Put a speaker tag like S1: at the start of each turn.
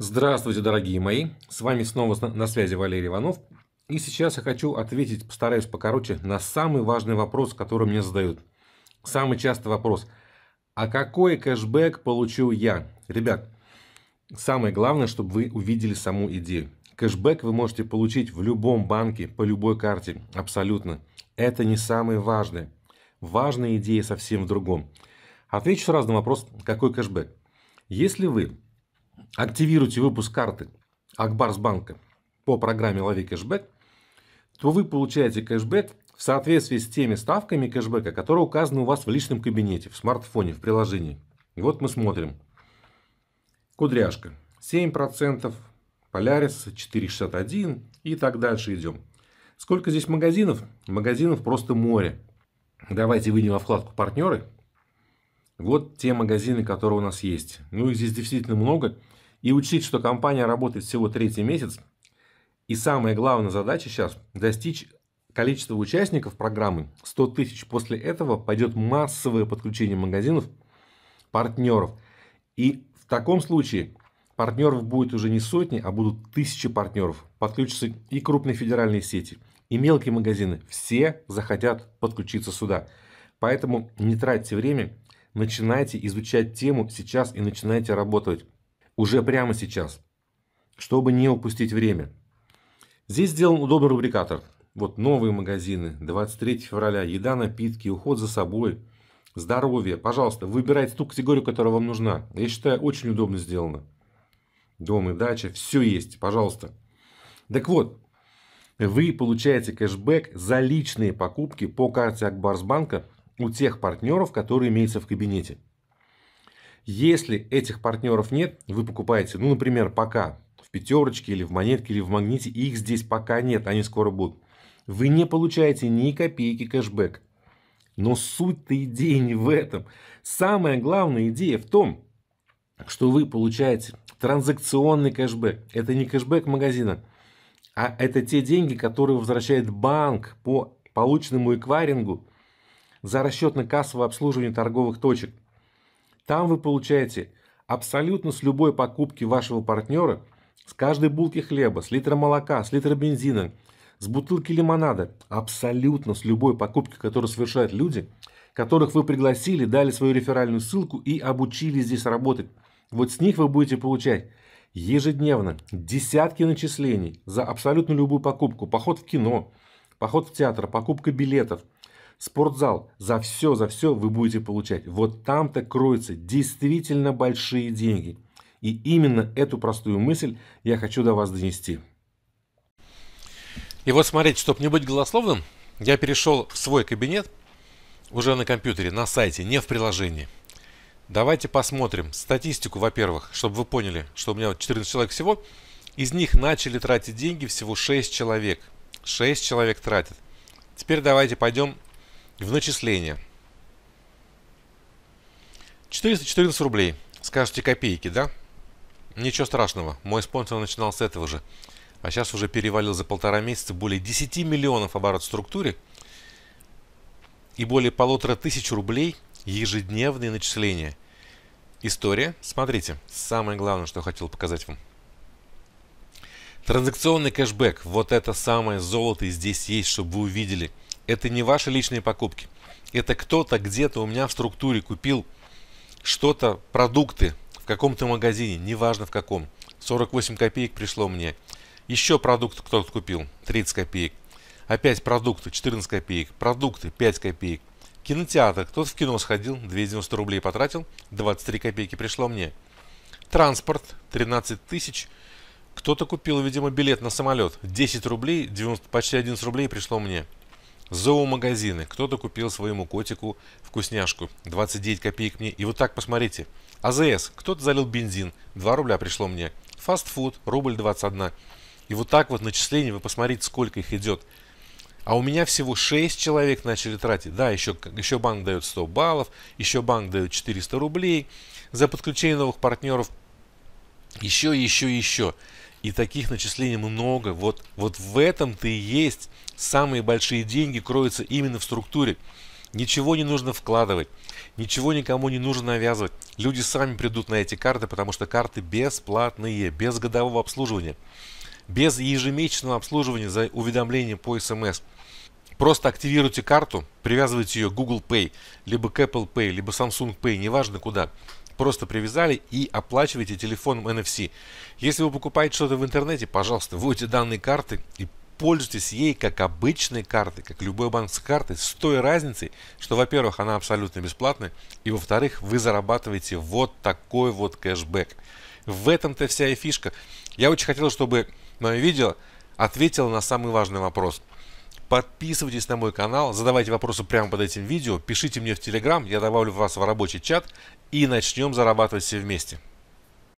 S1: Здравствуйте, дорогие мои! С вами снова на связи Валерий Иванов. И сейчас я хочу ответить, постараюсь покороче, на самый важный вопрос, который мне задают. Самый частый вопрос. А какой кэшбэк получил я? Ребят, самое главное, чтобы вы увидели саму идею. Кэшбэк вы можете получить в любом банке, по любой карте, абсолютно. Это не самое важное. Важная идея совсем в другом. Отвечу сразу на вопрос, какой кэшбэк. Если вы активируете выпуск карты Акбарсбанка по программе «Лови кэшбэк», то вы получаете кэшбэк в соответствии с теми ставками кэшбэка, которые указаны у вас в личном кабинете, в смартфоне, в приложении. И вот мы смотрим. Кудряшка 7%, Полярис 4,61 и так дальше идем. Сколько здесь магазинов? Магазинов просто море. Давайте выйдем во вкладку «Партнеры» Вот те магазины, которые у нас есть. Ну, их здесь действительно много. И учить, что компания работает всего третий месяц. И самая главная задача сейчас – достичь количества участников программы 100 тысяч. После этого пойдет массовое подключение магазинов, партнеров. И в таком случае партнеров будет уже не сотни, а будут тысячи партнеров. Подключатся и крупные федеральные сети, и мелкие магазины. Все захотят подключиться сюда. Поэтому не тратьте время, начинайте изучать тему сейчас и начинайте работать уже прямо сейчас, чтобы не упустить время. Здесь сделан удобный рубрикатор. Вот новые магазины, 23 февраля, еда, напитки, уход за собой, здоровье. Пожалуйста, выбирайте ту категорию, которая вам нужна. Я считаю, очень удобно сделано. Дом и дача, все есть, пожалуйста. Так вот, вы получаете кэшбэк за личные покупки по карте Акбарсбанка – у тех партнеров, которые имеются в кабинете. Если этих партнеров нет, вы покупаете, ну, например, пока в пятерочке или в монетке или в магните, их здесь пока нет, они скоро будут. Вы не получаете ни копейки кэшбэк. Но суть-то идеи не в этом. Самая главная идея в том, что вы получаете транзакционный кэшбэк. Это не кэшбэк магазина, а это те деньги, которые возвращает банк по полученному эквайрингу за расчетно-кассовое обслуживание торговых точек. Там вы получаете абсолютно с любой покупки вашего партнера, с каждой булки хлеба, с литра молока, с литра бензина, с бутылки лимонада, абсолютно с любой покупки, которую совершают люди, которых вы пригласили, дали свою реферальную ссылку и обучили здесь работать. Вот с них вы будете получать ежедневно десятки начислений за абсолютно любую покупку. Поход в кино, поход в театр, покупка билетов – спортзал, за все, за все вы будете получать. Вот там-то кроются действительно большие деньги. И именно эту простую мысль я хочу до вас донести. И вот смотрите, чтобы не быть голословным, я перешел в свой кабинет уже на компьютере, на сайте, не в приложении. Давайте посмотрим статистику, во-первых, чтобы вы поняли, что у меня 14 человек всего. Из них начали тратить деньги всего 6 человек. 6 человек тратят. Теперь давайте пойдем в начисление. 414 рублей. Скажете копейки, да? Ничего страшного. Мой спонсор начинал с этого же. А сейчас уже перевалил за полтора месяца более 10 миллионов оборот в структуре и более полутора тысяч рублей ежедневные начисления. История, смотрите, самое главное, что я хотел показать вам. Транзакционный кэшбэк, вот это самое золото здесь есть, чтобы вы увидели, это не ваши личные покупки. Это кто-то где-то у меня в структуре купил что-то, продукты в каком-то магазине, неважно в каком. 48 копеек пришло мне. Еще продукт кто-то купил, 30 копеек. Опять продукты, 14 копеек. Продукты, 5 копеек. Кинотеатр, кто-то в кино сходил, 290 рублей потратил, 23 копейки пришло мне. Транспорт, 13 тысяч. Кто-то купил, видимо, билет на самолет. 10 рублей, 90, почти 11 рублей пришло мне. Зоомагазины. Кто-то купил своему котику вкусняшку. 29 копеек мне. И вот так посмотрите. АЗС. Кто-то залил бензин. 2 рубля пришло мне. Фастфуд. Рубль 21. И вот так вот начисление. Вы посмотрите, сколько их идет. А у меня всего 6 человек начали тратить. Да, еще, еще банк дает 100 баллов. Еще банк дает 400 рублей. За подключение новых партнеров. Еще, еще, еще. И таких начислений много. Вот, вот в этом-то и есть самые большие деньги кроются именно в структуре. Ничего не нужно вкладывать, ничего никому не нужно навязывать. Люди сами придут на эти карты, потому что карты бесплатные, без годового обслуживания, без ежемесячного обслуживания за уведомления по смс. Просто активируйте карту, привязывайте ее к Google Pay, либо к Apple Pay, либо Samsung Pay, неважно куда просто привязали и оплачиваете телефоном NFC. Если вы покупаете что-то в интернете, пожалуйста, вводите данные карты и пользуйтесь ей как обычной картой, как любой банковской картой, с той разницей, что, во-первых, она абсолютно бесплатная, и, во-вторых, вы зарабатываете вот такой вот кэшбэк. В этом-то вся и фишка. Я очень хотел, чтобы мое видео ответило на самый важный вопрос – Подписывайтесь на мой канал, задавайте вопросы прямо под этим видео, пишите мне в Телеграм, я добавлю вас в рабочий чат и начнем зарабатывать все вместе.